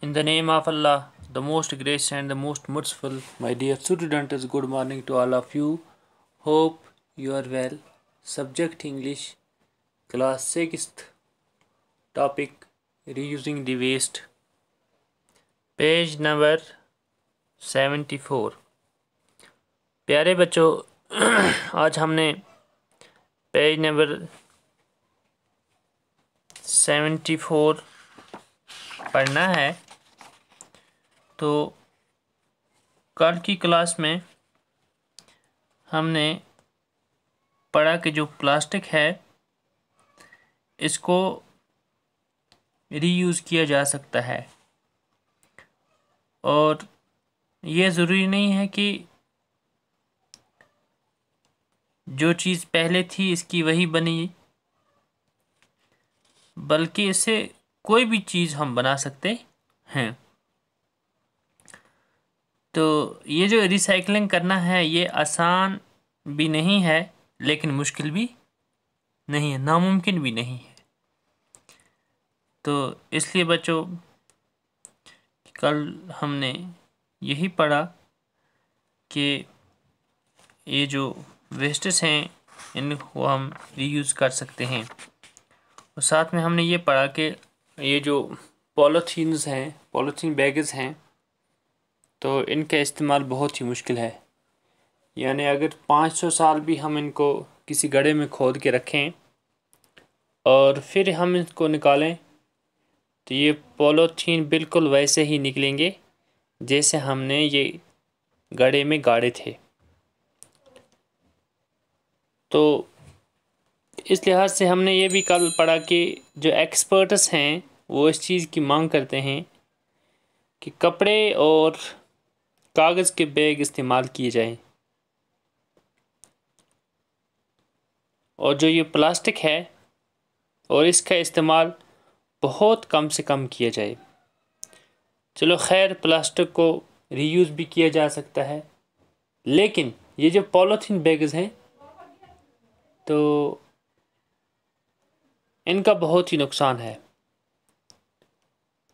In the name of Allah, the most gracious and the most merciful, my dear students, good morning to all of you. Hope you are well. Subject English, class 6th, topic reusing the waste. Page number 74. प्यारे बच्चों आज हमने page number seventy four पढ़ना है तो कल की class में हमने पढ़ा कि जो प्लास्टिक है इसको रीयूज़ किया जा सकता है और ये ज़रूरी नहीं है कि जो चीज़ पहले थी इसकी वही बनी बल्कि इससे कोई भी चीज़ हम बना सकते हैं तो ये जो रिसाइकलिंग करना है ये आसान भी नहीं है लेकिन मुश्किल भी नहीं है नामुमकिन भी नहीं है तो इसलिए बच्चों कल हमने यही पढ़ा कि ये जो वेस्टस हैं इनको हम रीयूज़ कर सकते हैं और साथ में हमने ये पढ़ा कि ये जो पॉलीथीन्स हैं पॉलोथीन बैगेज हैं तो इनका इस्तेमाल बहुत ही मुश्किल है यानी अगर 500 साल भी हम इनको किसी गड्ढे में खोद के रखें और फिर हम इसको निकालें तो ये पोलोथीन बिल्कुल वैसे ही निकलेंगे जैसे हमने ये गड्ढे में गाड़े थे तो इस लिहाज से हमने ये भी कल पढ़ा कि जो एक्सपर्ट्स हैं वो इस चीज़ की मांग करते हैं कि कपड़े और कागज़ के बैग इस्तेमाल किए जाएं और जो ये प्लास्टिक है और इसका इस्तेमाल बहुत कम से कम किया जाए चलो खैर प्लास्टिक को रीयूज़ भी किया जा सकता है लेकिन ये जो पॉलीथीन बैग्स हैं तो इनका बहुत ही नुकसान है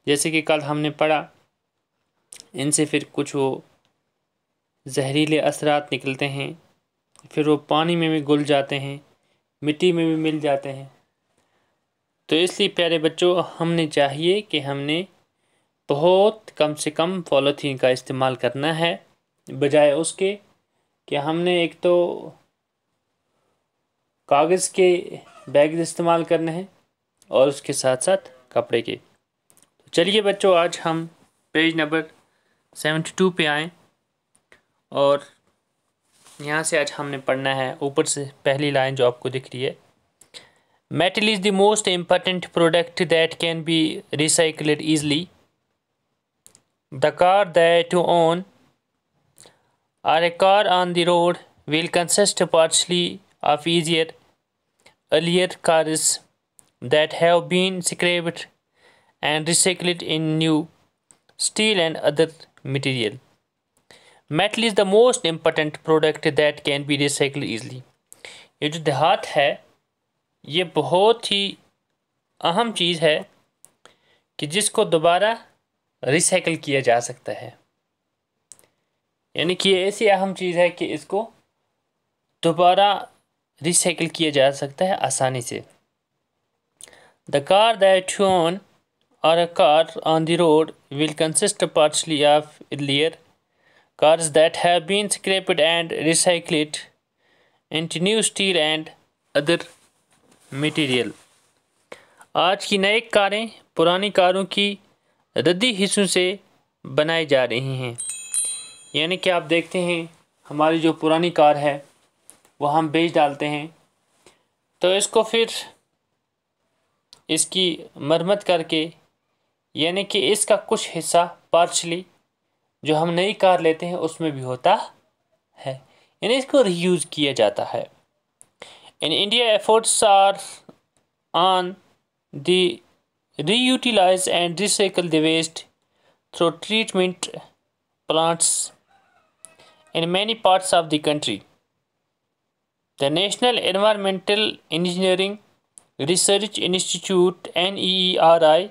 जैसे कि कल हमने पढ़ा इनसे फिर कुछ वो जहरीले असरात निकलते हैं फिर वो पानी में भी घुल जाते हैं मिट्टी में भी मिल जाते हैं तो इसलिए प्यारे बच्चों हमने चाहिए कि हमने बहुत कम से कम पॉलीथीन का इस्तेमाल करना है बजाय उसके कि हमने एक तो कागज़ के बैग इस्तेमाल करने हैं और उसके साथ साथ कपड़े के चलिए बच्चों आज हम पेज नंबर सेवेंटी टू पर आएँ और यहाँ से आज हमने पढ़ना है ऊपर से पहली लाइन जो आपको दिख रही है metal is the most important product that can be recycled easily the car that to own are a car on the road will consist partly of easier earlier cars that have been scrapped and recycled in new steel and other material metal is the most important product that can be recycle easily ये जो देहात है ये बहुत ही अहम चीज़ है कि जिसको दोबारा रिसाइकल किया जा सकता है यानी कि ये ऐसी अहम चीज़ है कि इसको दोबारा रिसाइकिल किया जा सकता है आसानी से the car that own or a car on the road will consist partly of earlier cars that have been scrapped and recycled into new steel and other material. आज की नए कारें पुरानी कारों की रद्दी हिस्सों से बनाई जा रही हैं यानी कि आप देखते हैं हमारी जो पुरानी कार है वो हम बेच डालते हैं तो इसको फिर इसकी मरम्मत करके यानी कि इसका कुछ हिस्सा पार्शली जो हम नई कार लेते हैं उसमें भी होता है यानी इसको रीयूज किया जाता है in India efforts are on the reutilize and recycle the waste through treatment plants in many parts of the country the National Environmental Engineering Research Institute N E R I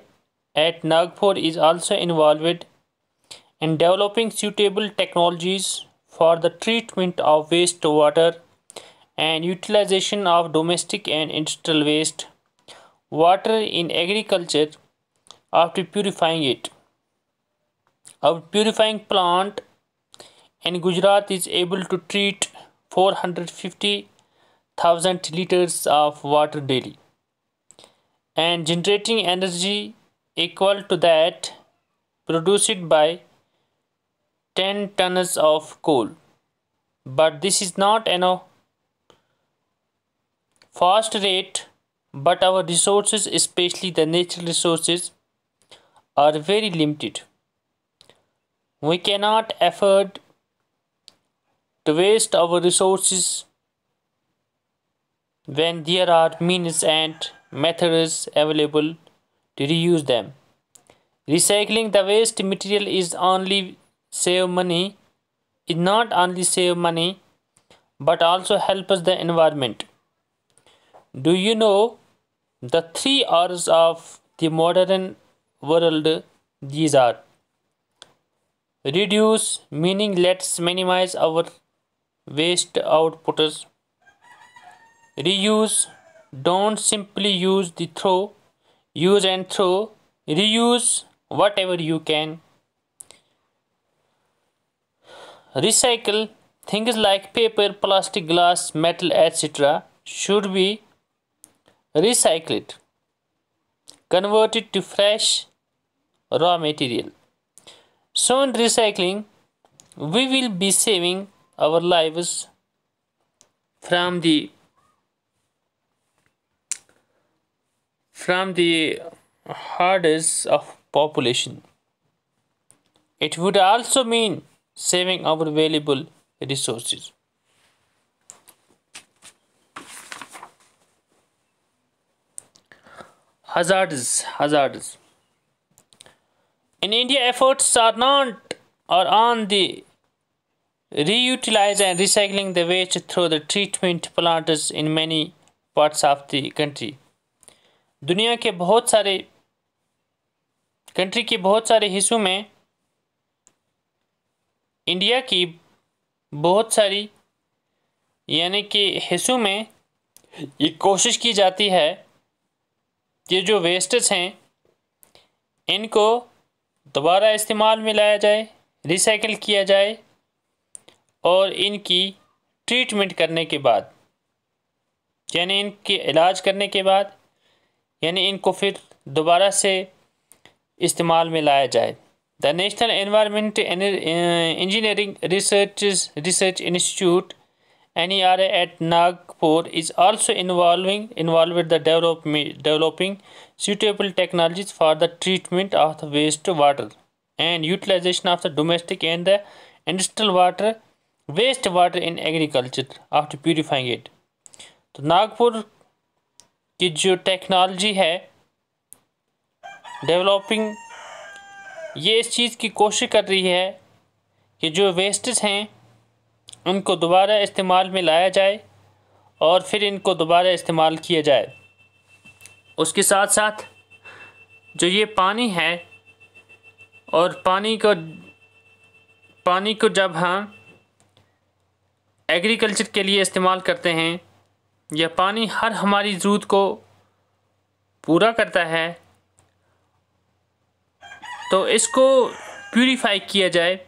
at Nagpur is also involved and developing suitable technologies for the treatment of wastewater and utilization of domestic and industrial waste water in agriculture after purifying it. Our purifying plant in Gujarat is able to treat 450,000 liters of water daily and generating energy equal to that produced by 10 tons of coal but this is not an you know, fast rate but our resources especially the natural resources are very limited we cannot afford to waste our resources when there are means and methods available to reuse them recycling the waste material is only save money it not only save money but also helps the environment do you know the three r's of the modern world these are reduce meaning let's minimize our waste outputs reuse don't simply use the throw use and throw reuse whatever you can Recycle things like paper, plastic, glass, metal, etc. should be recycled, converted to fresh raw material. So in recycling, we will be saving our lives from the from the hardest of population. It would also mean saving our valuable resources. Hazards, hazards. In India, efforts are not or on the reutilize and recycling the waste through the treatment plants in many parts of the country. दुनिया के बहुत सारे country के बहुत सारे हिस्सों में India की बहुत सारी यानी कि हिस्सों में ये कोशिश की जाती है कि जो वेस्टेज हैं इनको दोबारा इस्तेमाल में लाया जाए रिसाइकिल किया जाए और इनकी ट्रीटमेंट करने के बाद यानी इनके इलाज करने के बाद यानी इनको फिर दोबारा से इस्तेमाल में लाया जाए The National Environment Engineering Research, Research Institute NERA at Nagpur is also involving involved with the develop, developing suitable technologies for the treatment of the wastewater and utilization of the domestic and the industrial water wastewater in agriculture after purifying it. तो नागपुर की जो technology है developing ये इस चीज़ की कोशिश कर रही है कि जो वेस्टेज हैं उनको दोबारा इस्तेमाल में लाया जाए और फिर इनको दोबारा इस्तेमाल किया जाए उसके साथ साथ जो ये पानी है और पानी को पानी को जब हम एग्रीकल्चर के लिए इस्तेमाल करते हैं यह पानी हर हमारी ज़रूरत को पूरा करता है तो इसको प्यूरीफाई किया जाए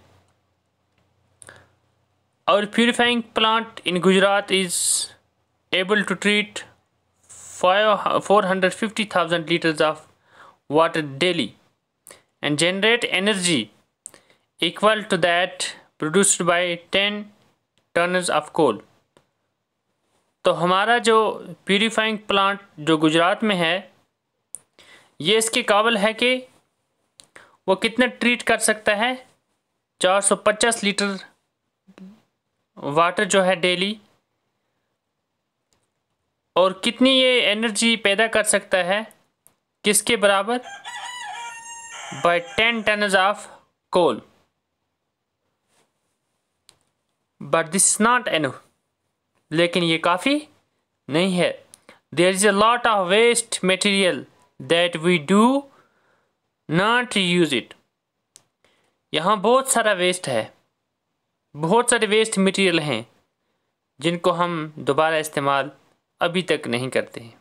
और purifying plant in Gujarat is able to treat five four hundred fifty thousand litres of water daily and generate energy equal to that produced by ten tonnes of coal तो हमारा जो प्योरीफाइंग प्लांट जो गुजरात में है ये इसके काबल है कि वो कितने ट्रीट कर सकता है 450 लीटर वाटर जो है डेली और कितनी ये एनर्जी पैदा कर सकता है किसके बराबर by ten tonnes of coal but this not enough लेकिन ये काफ़ी नहीं है there is a lot of waste material that we do not use it यहाँ बहुत सारा वेस्ट है बहुत सारे वेस्ट मटेरियल हैं जिनको हम दोबारा इस्तेमाल अभी तक नहीं करते हैं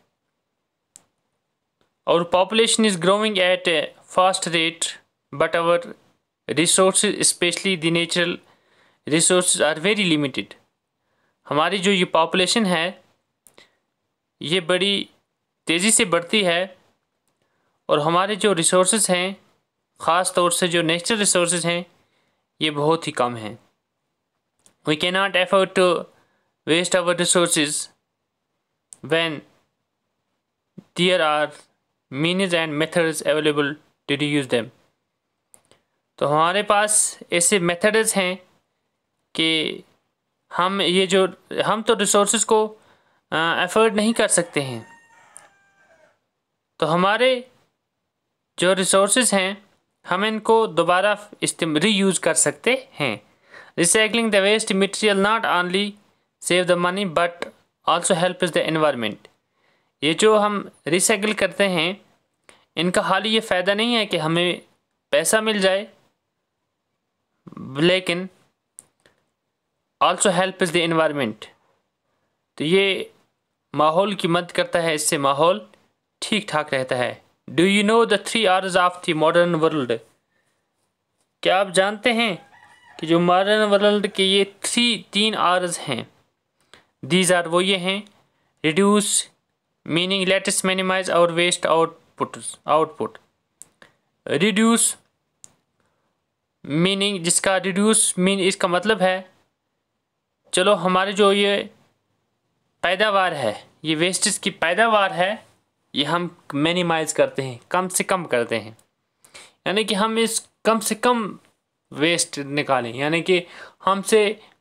और population is growing at a fast rate but our resource specially the natural resource are very limited हमारी जो ये पॉपुलेशन है ये बड़ी तेज़ी से बढ़ती है और हमारे जो रिसोर्स हैं ख़ास तौर से जो नेचुरल रिसोर्स हैं ये बहुत ही कम हैं we can not afford to waste our resource there are means and methods available to the use them तो हमारे पास ऐसे मेथड्स हैं कि हम ये जो हम तो रिसोर्स को एफर्ड नहीं कर सकते हैं तो हमारे जो रिसोर्सेज हैं हम इनको दोबारा री यूज़ कर सकते हैं recycling the waste material not only save the money but also help is the environment ये जो हम रिसाइकिल करते हैं इनका हाल ये फ़ायदा नहीं है कि हमें पैसा मिल जाए लेकिन also help is the environment तो ये माहौल की मदद करता है इससे माहौल ठीक ठाक रहता है do you know the three Rs of the modern world क्या आप जानते हैं कि जो मॉडर्न वर्ल्ड के ये थ्री तीन आर्स हैं दीज आर वो ये हैं reduce meaning latest minimize our waste output output reduce meaning जिसका रिड्यूस मीन इसका मतलब है चलो हमारे जो ये पैदावार है ये वेस्टेज की पैदावार है ये हम मिनिमाइज करते हैं कम से कम करते हैं यानी कि हम इस कम से कम वेस्ट निकालें यानी कि हमसे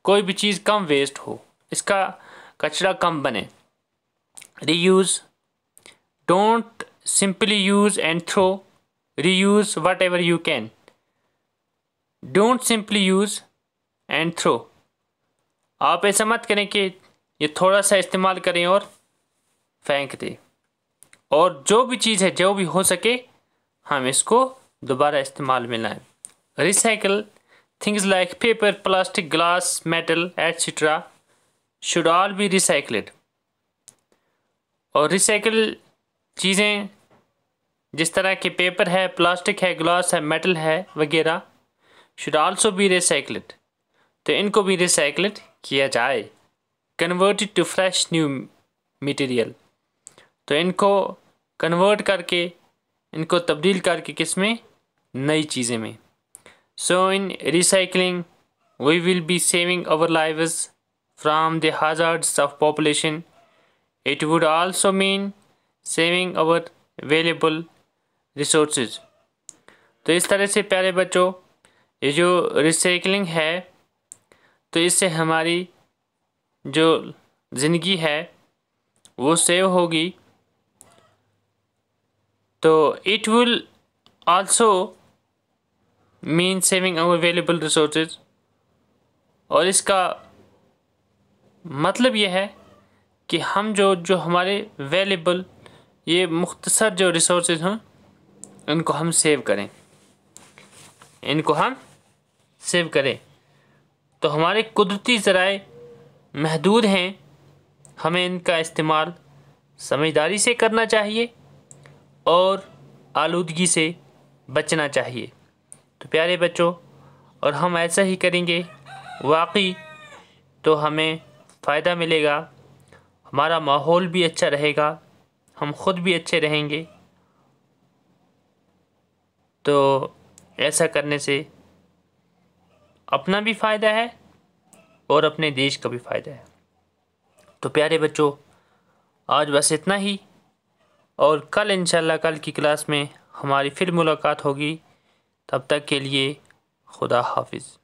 कोई भी चीज़ कम वेस्ट हो इसका कचरा कम बने reuse don't simply use and throw reuse whatever you can don't simply use and throw आप ऐसा मत करें कि ये थोड़ा सा इस्तेमाल करें और फेंक दें और जो भी चीज़ है जो भी हो सके हम इसको दोबारा इस्तेमाल में लाएँ recycle things like paper plastic glass metal etcetera should all be recycled और रिसाइकल चीज़ें जिस तरह के पेपर है प्लास्टिक है ग्लास है मेटल है वगैरह शुड आल्सो बी रिसाइकल्ड तो इनको भी रिसाइकल्ड किया जाए converted to fresh new material तो इनको कन्वर्ट करके इनको तब्दील करके किस में नई चीज़ें में so in recycling we will be saving our lives from the hazards of population it would also mean saving our available resource तो इस तरह से प्यारे बच्चों ये जो रिसाइकलिंग है तो इससे हमारी जो ज़िंदगी है वो सेव होगी तो it will also mean saving our available resource और इसका मतलब यह है कि हम जो जो हमारे वेलेबल ये मुख्तसर जो रिसोर्स हों इनको हम सेव करें इनको हम सेव करें तो हमारे कुदरती ज़राए महदूद हैं हमें इनका इस्तेमाल समझदारी से करना चाहिए और आलूदगी से बचना चाहिए तो प्यारे बच्चों और हम ऐसा ही करेंगे वाकई तो हमें फ़ायदा मिलेगा हमारा माहौल भी अच्छा रहेगा हम खुद भी अच्छे रहेंगे तो ऐसा करने से अपना भी फ़ायदा है और अपने देश का भी फ़ायदा है तो प्यारे बच्चों आज बस इतना ही और कल इंशाल्लाह कल की क्लास में हमारी फिर मुलाकात होगी तब तक के लिए खुदा हाफिज़